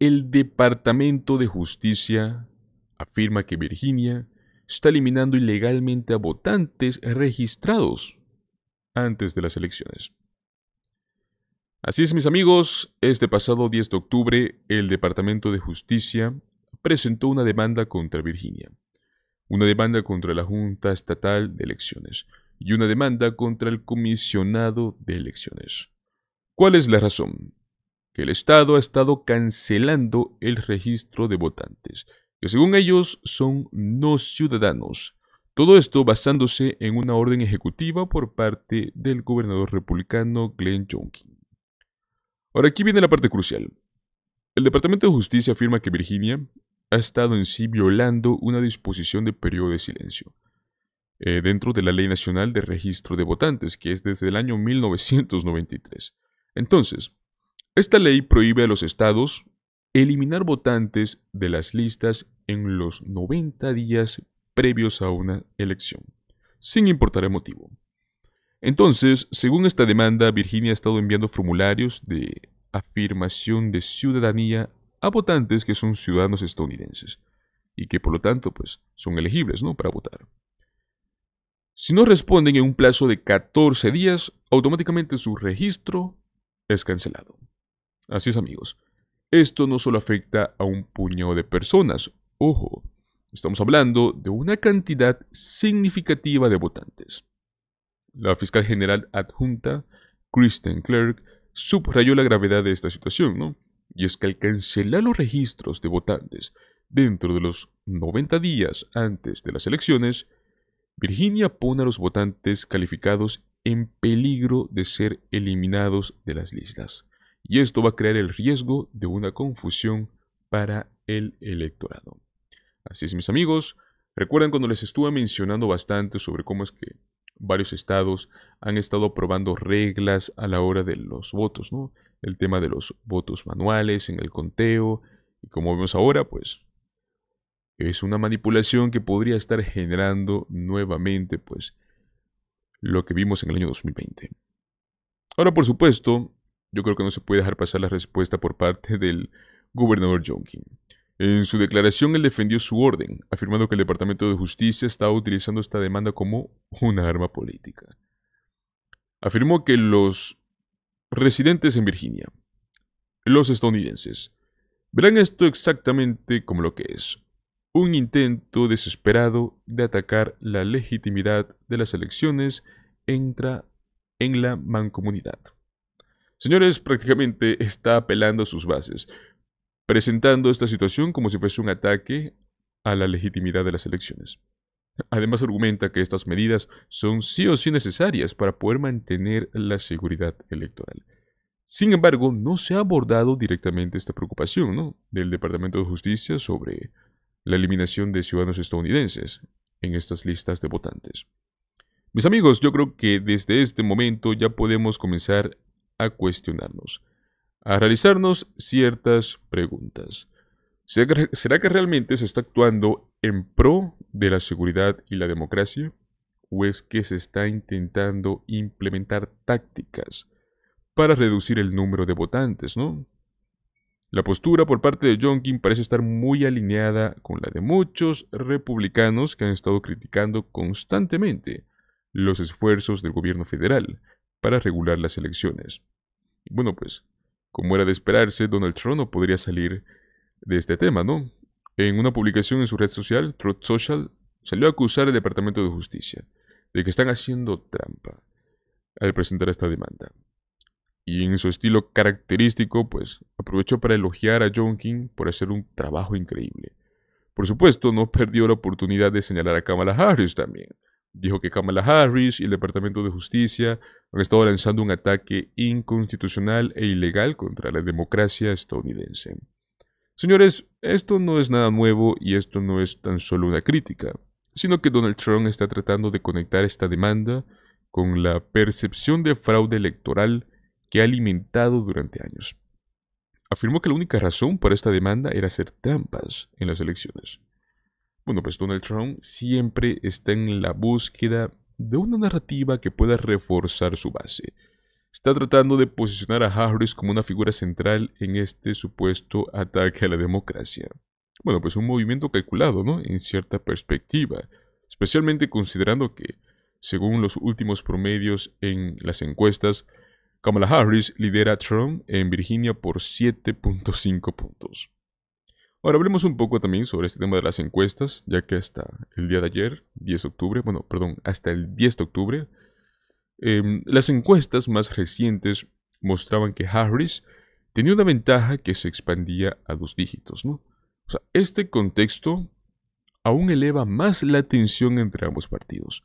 El Departamento de Justicia afirma que Virginia está eliminando ilegalmente a votantes registrados antes de las elecciones. Así es, mis amigos, este pasado 10 de octubre el Departamento de Justicia presentó una demanda contra Virginia, una demanda contra la Junta Estatal de Elecciones y una demanda contra el Comisionado de Elecciones. ¿Cuál es la razón? que el Estado ha estado cancelando el registro de votantes, que según ellos son no ciudadanos. Todo esto basándose en una orden ejecutiva por parte del gobernador republicano Glenn Youngkin. Ahora aquí viene la parte crucial. El Departamento de Justicia afirma que Virginia ha estado en sí violando una disposición de periodo de silencio eh, dentro de la Ley Nacional de Registro de Votantes, que es desde el año 1993. Entonces, esta ley prohíbe a los estados eliminar votantes de las listas en los 90 días previos a una elección, sin importar el motivo. Entonces, según esta demanda, Virginia ha estado enviando formularios de afirmación de ciudadanía a votantes que son ciudadanos estadounidenses y que por lo tanto pues son elegibles, ¿no? para votar. Si no responden en un plazo de 14 días, automáticamente su registro es cancelado. Así es amigos. Esto no solo afecta a un puñado de personas, ojo, estamos hablando de una cantidad significativa de votantes. La fiscal general adjunta, Kristen Clerk, subrayó la gravedad de esta situación, ¿no? Y es que al cancelar los registros de votantes dentro de los 90 días antes de las elecciones, Virginia pone a los votantes calificados en peligro de ser eliminados de las listas y esto va a crear el riesgo de una confusión para el electorado. Así es, mis amigos, recuerdan cuando les estuve mencionando bastante sobre cómo es que varios estados han estado aprobando reglas a la hora de los votos, ¿no? El tema de los votos manuales en el conteo y como vemos ahora, pues es una manipulación que podría estar generando nuevamente pues lo que vimos en el año 2020. Ahora, por supuesto, yo creo que no se puede dejar pasar la respuesta por parte del gobernador Jonkin. En su declaración, él defendió su orden, afirmando que el Departamento de Justicia estaba utilizando esta demanda como una arma política. Afirmó que los residentes en Virginia, los estadounidenses, verán esto exactamente como lo que es, un intento desesperado de atacar la legitimidad de las elecciones entra en la mancomunidad. Señores, prácticamente está apelando a sus bases, presentando esta situación como si fuese un ataque a la legitimidad de las elecciones. Además argumenta que estas medidas son sí o sí necesarias para poder mantener la seguridad electoral. Sin embargo, no se ha abordado directamente esta preocupación del Departamento de Justicia sobre la eliminación de ciudadanos estadounidenses en estas listas de votantes. Mis amigos, yo creo que desde este momento ya podemos comenzar a cuestionarnos, a realizarnos ciertas preguntas. ¿Será que realmente se está actuando en pro de la seguridad y la democracia? ¿O es que se está intentando implementar tácticas para reducir el número de votantes, no? La postura por parte de Jonkin parece estar muy alineada con la de muchos republicanos que han estado criticando constantemente los esfuerzos del gobierno federal para regular las elecciones. bueno, pues, como era de esperarse, Donald Trump no podría salir de este tema, ¿no? En una publicación en su red social, Truth Social, salió a acusar al Departamento de Justicia de que están haciendo trampa al presentar esta demanda. Y en su estilo característico, pues aprovechó para elogiar a John King por hacer un trabajo increíble. Por supuesto, no perdió la oportunidad de señalar a Kamala Harris también, Dijo que Kamala Harris y el Departamento de Justicia han estado lanzando un ataque inconstitucional e ilegal contra la democracia estadounidense. Señores, esto no es nada nuevo y esto no es tan solo una crítica, sino que Donald Trump está tratando de conectar esta demanda con la percepción de fraude electoral que ha alimentado durante años. Afirmó que la única razón para esta demanda era hacer trampas en las elecciones. Bueno, pues Donald Trump siempre está en la búsqueda de una narrativa que pueda reforzar su base. Está tratando de posicionar a Harris como una figura central en este supuesto ataque a la democracia. Bueno, pues un movimiento calculado, ¿no? En cierta perspectiva, especialmente considerando que, según los últimos promedios en las encuestas, Kamala Harris lidera a Trump en Virginia por 7.5 puntos. Ahora hablemos un poco también sobre este tema de las encuestas, ya que hasta el día de ayer, 10 de octubre, bueno, perdón, hasta el 10 de octubre, em, las encuestas más recientes mostraban que Harris tenía una ventaja que se expandía a dos dígitos, ¿no? O sea, este contexto aún eleva más la tensión entre ambos partidos.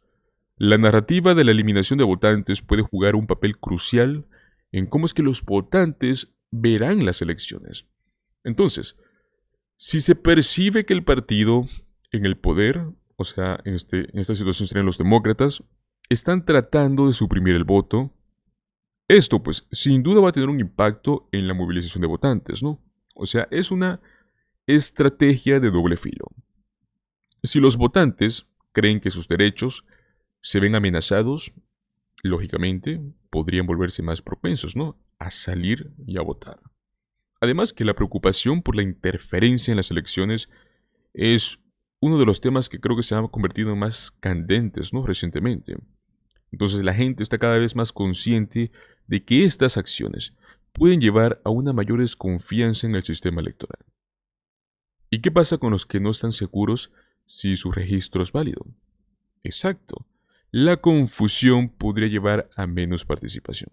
La narrativa de la eliminación de votantes puede jugar un papel crucial en cómo es que los votantes verán las elecciones. Entonces, si se percibe que el partido en el poder, o sea, en, este, en esta situación serían los demócratas, están tratando de suprimir el voto, esto pues sin duda va a tener un impacto en la movilización de votantes, ¿no? O sea, es una estrategia de doble filo. Si los votantes creen que sus derechos se ven amenazados, lógicamente podrían volverse más propensos, ¿no? A salir y a votar. Además que la preocupación por la interferencia en las elecciones es uno de los temas que creo que se ha convertido en más candentes ¿no? recientemente. Entonces la gente está cada vez más consciente de que estas acciones pueden llevar a una mayor desconfianza en el sistema electoral. ¿Y qué pasa con los que no están seguros si su registro es válido? Exacto. La confusión podría llevar a menos participación.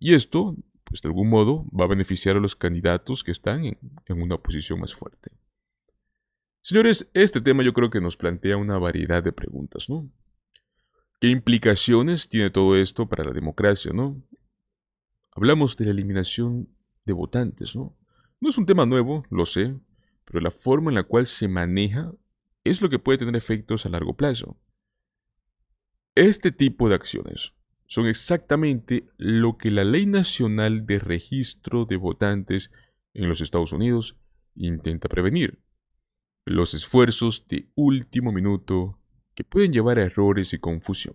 Y esto pues, de algún modo va a beneficiar a los candidatos que están en, una posición más fuerte. Señores, este tema yo creo que nos plantea una variedad de preguntas, ¿no? ¿Qué implicaciones tiene todo esto para la democracia, no? Hablamos de la eliminación de votantes, ¿no? No es un tema nuevo, lo sé, pero la forma en la cual se maneja es lo que puede tener efectos a largo plazo. Este tipo de acciones son exactamente lo que la Ley Nacional de Registro de Votantes en los Estados Unidos intenta prevenir. Los esfuerzos de último minuto que pueden llevar a errores y confusión.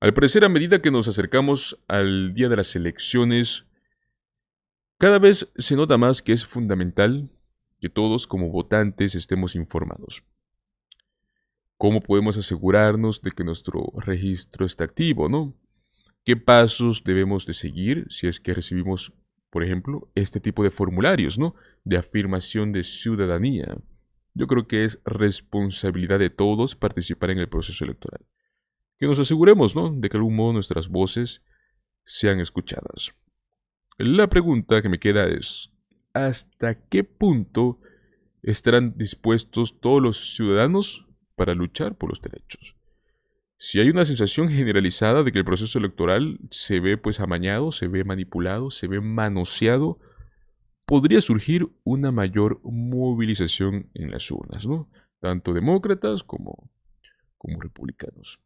Al parecer, a medida que nos acercamos al día de las elecciones, cada vez se nota más que es fundamental que todos como votantes estemos informados cómo podemos asegurarnos de que nuestro registro está activo, ¿no? ¿Qué pasos debemos de seguir si es que recibimos, por ejemplo, este tipo de formularios, ¿no? De afirmación de ciudadanía. Yo creo que es responsabilidad de todos participar en el proceso electoral. Que nos aseguremos, ¿no? De que de algún modo nuestras voces sean escuchadas. La pregunta que me queda es, ¿hasta qué punto estarán dispuestos todos los ciudadanos para luchar por los derechos. Si hay una sensación generalizada de que el proceso electoral se ve pues amañado, se ve manipulado, se ve manoseado, podría surgir una mayor movilización en las urnas, Tanto demócratas como, como republicanos.